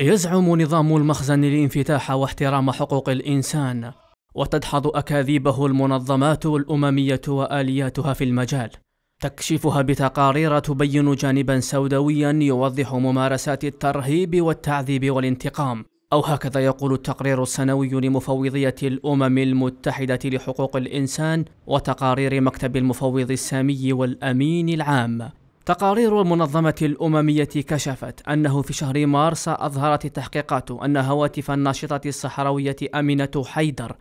يزعم نظام المخزن الانفتاح واحترام حقوق الإنسان وتدحض أكاذيبه المنظمات الأممية وآلياتها في المجال تكشفها بتقارير تبين جانبا سوداويا يوضح ممارسات الترهيب والتعذيب والانتقام أو هكذا يقول التقرير السنوي لمفوضية الأمم المتحدة لحقوق الإنسان وتقارير مكتب المفوض السامي والأمين العام تقارير المنظمة الأممية كشفت أنه في شهر مارس أظهرت التحقيقات أن هواتف الناشطة الصحراوية أمينة حيدر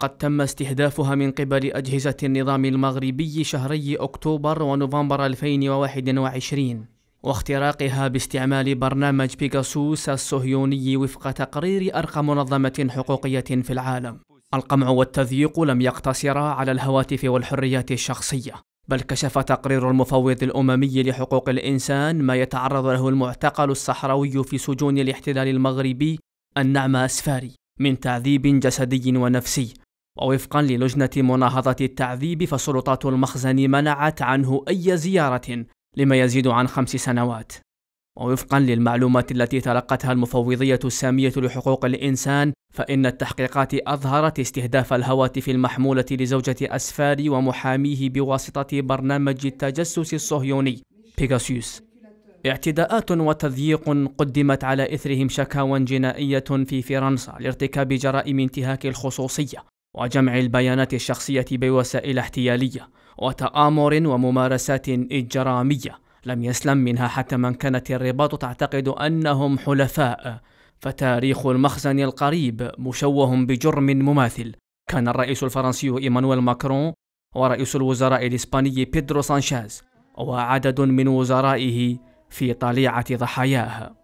قد تم استهدافها من قبل أجهزة النظام المغربي شهري أكتوبر ونوفمبر 2021 واختراقها باستعمال برنامج بيغاسوس الصهيوني وفق تقرير أرقى منظمة حقوقية في العالم القمع والتضييق لم يقتصرا على الهواتف والحريات الشخصية بل كشف تقرير المفوض الأممي لحقوق الإنسان ما يتعرض له المعتقل الصحراوي في سجون الاحتلال المغربي النعمة أسفاري من تعذيب جسدي ونفسي ووفقا للجنة مناهضة التعذيب فسلطات المخزن منعت عنه أي زيارة لما يزيد عن خمس سنوات ووفقا للمعلومات التي تلقتها المفوضية السامية لحقوق الإنسان فإن التحقيقات أظهرت استهداف الهواتف المحمولة لزوجة أسفاري ومحاميه بواسطة برنامج التجسس الصهيوني بيغاسيوس اعتداءات وتضييق قدمت على إثرهم شكاوى جنائية في فرنسا لارتكاب جرائم انتهاك الخصوصية وجمع البيانات الشخصية بوسائل احتيالية وتآمر وممارسات إجرامية لم يسلم منها حتى من كانت الرباط تعتقد أنهم حلفاء فتاريخ المخزن القريب مشوه بجرم مماثل كان الرئيس الفرنسي إيمانويل ماكرون ورئيس الوزراء الإسباني بيدرو سانشيز وعدد من وزرائه في طليعة ضحاياها